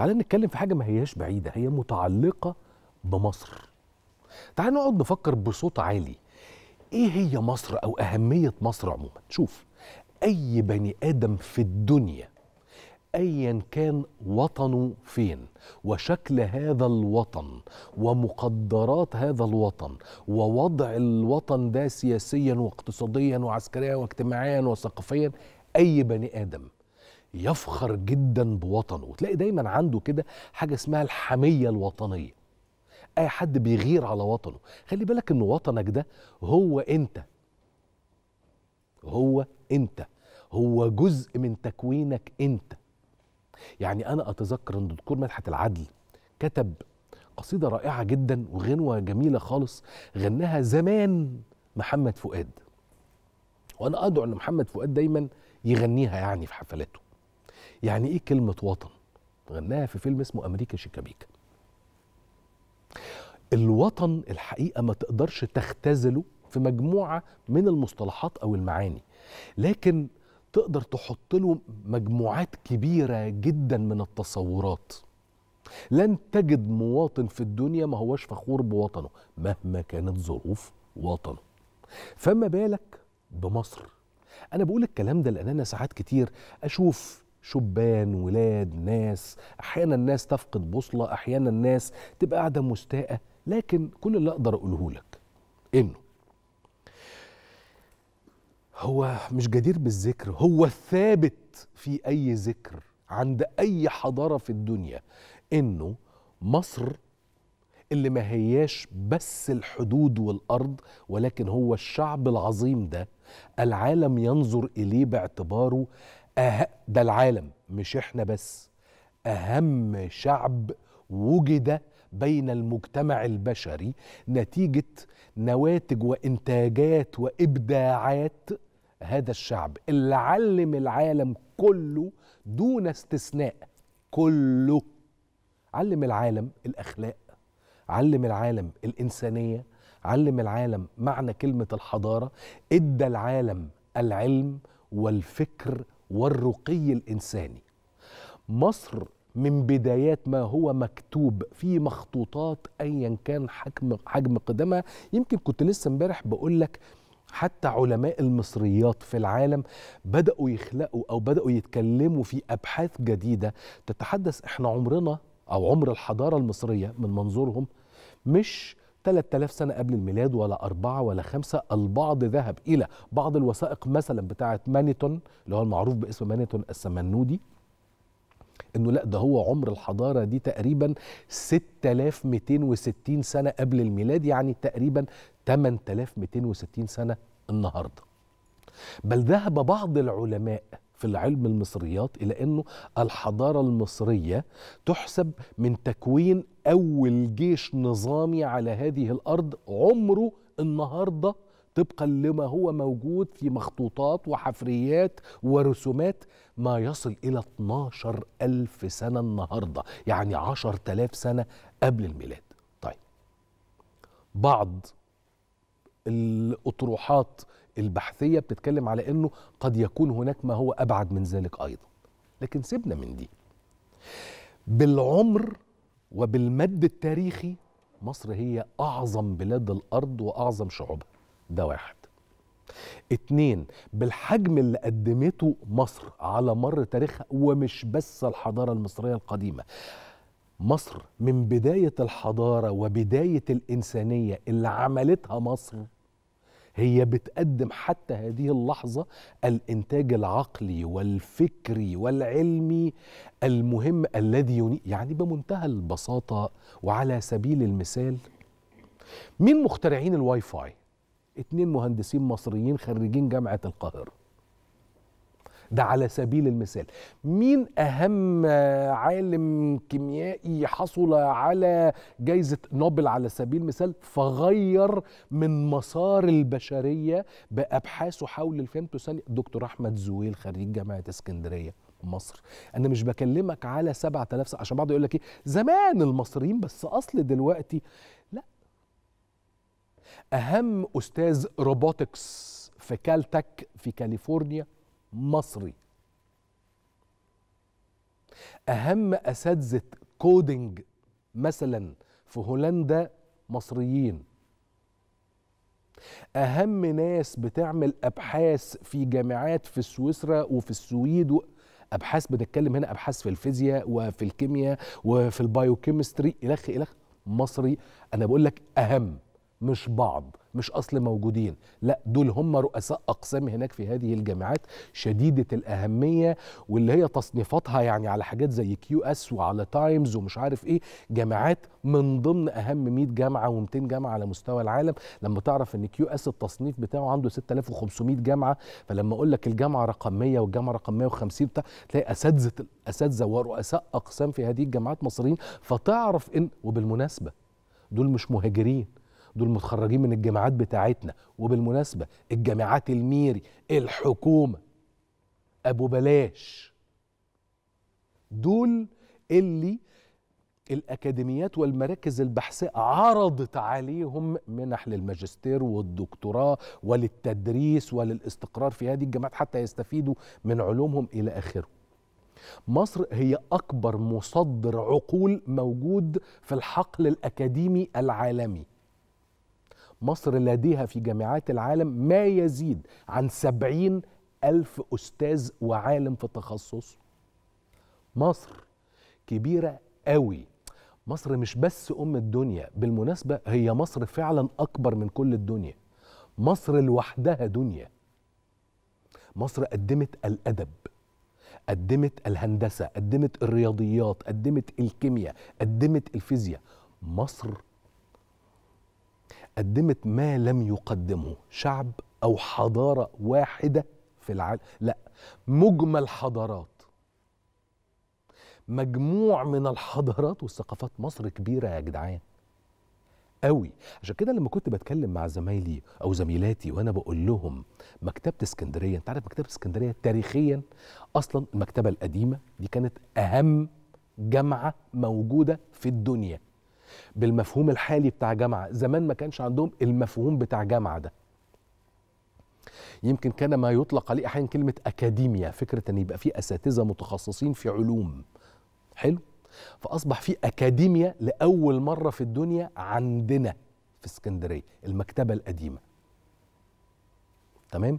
تعالى نتكلم في حاجه ما هياش بعيده هي متعلقه بمصر تعالى نقعد نفكر بصوت عالي ايه هي مصر او اهميه مصر عموما شوف اي بني ادم في الدنيا ايا كان وطنه فين وشكل هذا الوطن ومقدرات هذا الوطن ووضع الوطن ده سياسيا واقتصاديا وعسكريا واجتماعيا وثقافيا اي بني ادم يفخر جدا بوطنه وتلاقي دايما عنده كده حاجه اسمها الحميه الوطنيه اي حد بيغير على وطنه خلي بالك ان وطنك ده هو انت هو انت هو جزء من تكوينك انت يعني انا اتذكر ان دكتور مدحت العدل كتب قصيده رائعه جدا وغنوه جميله خالص غناها زمان محمد فؤاد وانا ادعو ان محمد فؤاد دايما يغنيها يعني في حفلاته يعني ايه كلمه وطن غناها في فيلم اسمه امريكا شيكابيكا الوطن الحقيقه ما تقدرش تختزله في مجموعه من المصطلحات او المعاني لكن تقدر تحط له مجموعات كبيره جدا من التصورات لن تجد مواطن في الدنيا ما هوش فخور بوطنه مهما كانت ظروف وطنه فما بالك بمصر انا بقول الكلام ده لان انا ساعات كتير اشوف شبان ولاد ناس احيانا الناس تفقد بوصله احيانا الناس تبقى قاعده مستاءه لكن كل اللي اقدر اقوله لك انه هو مش جدير بالذكر هو الثابت في اي ذكر عند اي حضاره في الدنيا انه مصر اللي ما هياش بس الحدود والارض ولكن هو الشعب العظيم ده العالم ينظر اليه باعتباره أه... ده العالم مش احنا بس اهم شعب وجد بين المجتمع البشري نتيجه نواتج وانتاجات وابداعات هذا الشعب اللي علم العالم كله دون استثناء كله علم العالم الاخلاق علم العالم الانسانيه علم العالم معنى كلمه الحضاره ادى العالم العلم والفكر والرقي الانساني مصر من بدايات ما هو مكتوب في مخطوطات ايا كان حجم حجم قدمها يمكن كنت لسه امبارح بقول لك حتى علماء المصريات في العالم بداوا يخلقوا او بداوا يتكلموا في ابحاث جديده تتحدث احنا عمرنا او عمر الحضاره المصريه من منظورهم مش 3000 سنة قبل الميلاد ولا أربعة ولا خمسة البعض ذهب إلى بعض الوثائق مثلا بتاعة مانيتون اللي هو المعروف باسم مانيتون السمنودي انه لا ده هو عمر الحضاره دي تقريبا 6260 سنه قبل الميلاد يعني تقريبا 8260 سنه النهارده بل ذهب بعض العلماء في العلم المصريات إلى أنه الحضارة المصرية تحسب من تكوين أول جيش نظامي على هذه الأرض عمره النهارده طبقا لما هو موجود في مخطوطات وحفريات ورسومات ما يصل إلى 12 ألف سنة النهاردة يعني 10 ألاف سنة قبل الميلاد طيب بعض الأطروحات البحثيه بتتكلم على انه قد يكون هناك ما هو ابعد من ذلك ايضا لكن سيبنا من دي بالعمر وبالمد التاريخي مصر هي اعظم بلاد الارض واعظم شعوبها ده واحد اتنين بالحجم اللي قدمته مصر على مر تاريخها ومش بس الحضاره المصريه القديمه مصر من بدايه الحضاره وبدايه الانسانيه اللي عملتها مصر هي بتقدم حتى هذه اللحظة الإنتاج العقلي والفكري والعلمي المهم الذي يعني بمنتهى البساطة وعلى سبيل المثال مين مخترعين الواي فاي؟ اتنين مهندسين مصريين خريجين جامعة القاهرة ده على سبيل المثال مين أهم عالم كيميائي حصل على جائزة نوبل على سبيل المثال فغير من مسار البشرية بأبحاثه حول الفيمتوثانية دكتور أحمد زويل خريج جامعة اسكندرية مصر انا مش بكلمك على 7000 عشان بعض يقول لك ايه زمان المصريين بس اصل دلوقتي لا اهم استاذ روبوتكس في كالتك في كاليفورنيا مصري اهم اساتذه كودينج مثلا في هولندا مصريين اهم ناس بتعمل ابحاث في جامعات في سويسرا وفي السويد ابحاث بنتكلم هنا ابحاث في الفيزياء وفي الكيمياء وفي البايوكيمستري الخ الخ مصري انا بقول لك اهم مش بعض مش اصل موجودين لا دول هم رؤساء اقسام هناك في هذه الجامعات شديده الاهميه واللي هي تصنيفاتها يعني على حاجات زي كيو اس وعلى تايمز ومش عارف ايه جامعات من ضمن اهم 100 جامعه و200 جامعه على مستوى العالم لما تعرف ان كيو اس التصنيف بتاعه عنده 6500 جامعه فلما اقول لك الجامعه رقم 100 والجامعه رقم 150 بتاع تلاقي اساتذه اساتذه ورؤساء اقسام في هذه الجامعات مصريين فتعرف ان وبالمناسبه دول مش مهاجرين دول متخرجين من الجامعات بتاعتنا وبالمناسبه الجامعات الميري الحكومه ابو بلاش دول اللي الاكاديميات والمراكز البحثيه عرضت عليهم منح للماجستير والدكتوراه وللتدريس وللاستقرار في هذه الجامعات حتى يستفيدوا من علومهم الى اخره. مصر هي اكبر مصدر عقول موجود في الحقل الاكاديمي العالمي. مصر لديها في جامعات العالم ما يزيد عن سبعين ألف أستاذ وعالم في تخصصه مصر كبيرة قوي مصر مش بس أم الدنيا بالمناسبة هي مصر فعلا أكبر من كل الدنيا مصر لوحدها دنيا مصر قدمت الأدب قدمت الهندسة قدمت الرياضيات قدمت الكيمياء قدمت الفيزياء مصر قدمت ما لم يقدمه شعب أو حضارة واحدة في العالم لا مجمل حضارات مجموع من الحضارات والثقافات مصر كبيرة يا جدعان قوي عشان كده لما كنت بتكلم مع زمايلي او زميلاتي وانا بقول لهم مكتبه اسكندريه انت عارف مكتبه اسكندريه تاريخيا اصلا المكتبه القديمه دي كانت اهم جامعه موجوده في الدنيا بالمفهوم الحالي بتاع جامعه زمان ما كانش عندهم المفهوم بتاع جامعه ده يمكن كان ما يطلق عليه احيانا كلمه اكاديميا فكره ان يبقى في اساتذه متخصصين في علوم حلو فاصبح في اكاديميا لاول مره في الدنيا عندنا في اسكندريه المكتبه القديمه تمام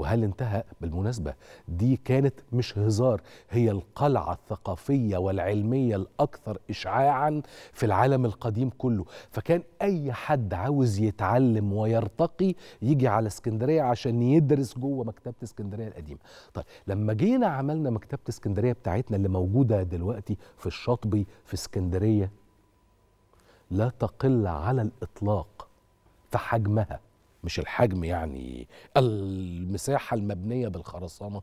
وهل انتهى بالمناسبة دي كانت مش هزار هي القلعة الثقافية والعلمية الأكثر إشعاعا في العالم القديم كله فكان أي حد عاوز يتعلم ويرتقي يجي على اسكندرية عشان يدرس جوه مكتبة اسكندرية القديمة طيب لما جينا عملنا مكتبة اسكندرية بتاعتنا اللي موجودة دلوقتي في الشاطبي في اسكندرية لا تقل على الإطلاق في حجمها مش الحجم يعني المساحة المبنية بالخرسانة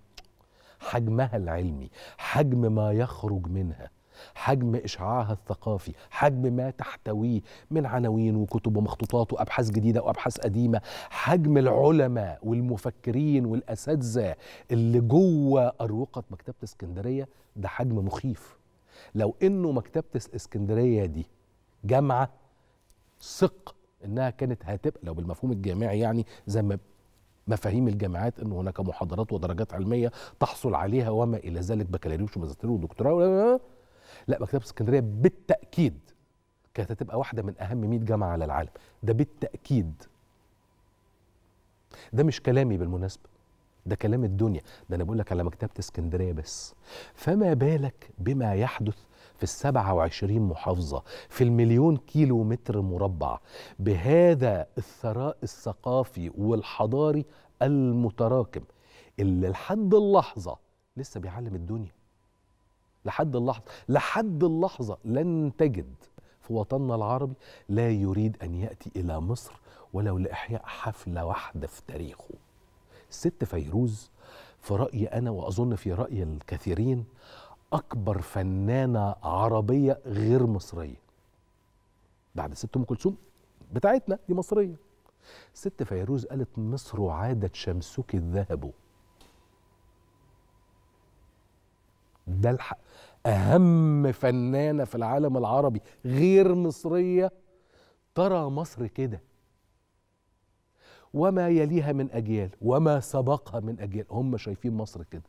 حجمها العلمي حجم ما يخرج منها حجم إشعاعها الثقافي حجم ما تحتويه من عناوين وكتب ومخطوطات وأبحاث جديدة وأبحاث قديمة حجم العلماء والمفكرين والأساتذة اللي جوه أروقة مكتبة اسكندرية ده حجم مخيف لو إنه مكتبة اسكندرية دي جامعة ثق انها كانت هتبقى لو بالمفهوم الجامعي يعني زي ما مفاهيم الجامعات ان هناك محاضرات ودرجات علميه تحصل عليها وما الى ذلك بكالوريوس وماجستير ودكتوراه لا مكتبه اسكندريه بالتاكيد كانت هتبقى واحده من اهم 100 جامعه على العالم ده بالتاكيد ده مش كلامي بالمناسبه ده كلام الدنيا ده انا بقول لك على مكتبه اسكندريه بس فما بالك بما يحدث في ال 27 محافظة في المليون كيلو متر مربع بهذا الثراء الثقافي والحضاري المتراكم اللي لحد اللحظة لسه بيعلم الدنيا لحد اللحظة لحد اللحظة لن تجد في وطننا العربي لا يريد أن يأتي إلى مصر ولو لإحياء حفلة واحدة في تاريخه الست فيروز في رأيي أنا وأظن في رأي الكثيرين اكبر فنانه عربيه غير مصريه بعد ست ام كلثوم بتاعتنا دي مصريه ست فيروز قالت مصر عادت شمسك الذهب ده الحق اهم فنانه في العالم العربي غير مصريه ترى مصر كده وما يليها من اجيال وما سبقها من اجيال هم شايفين مصر كده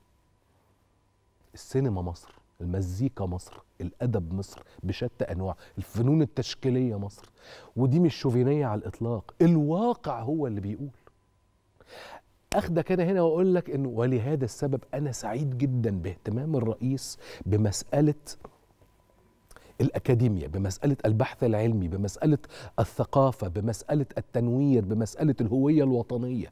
السينما مصر المزيكا مصر الادب مصر بشتى انواع الفنون التشكيليه مصر ودي مش شوفينيه على الاطلاق الواقع هو اللي بيقول اخدك انا هنا واقول لك انه ولهذا السبب انا سعيد جدا باهتمام الرئيس بمساله الأكاديمية بمسألة البحث العلمي بمسألة الثقافة بمسألة التنوير بمسألة الهوية الوطنية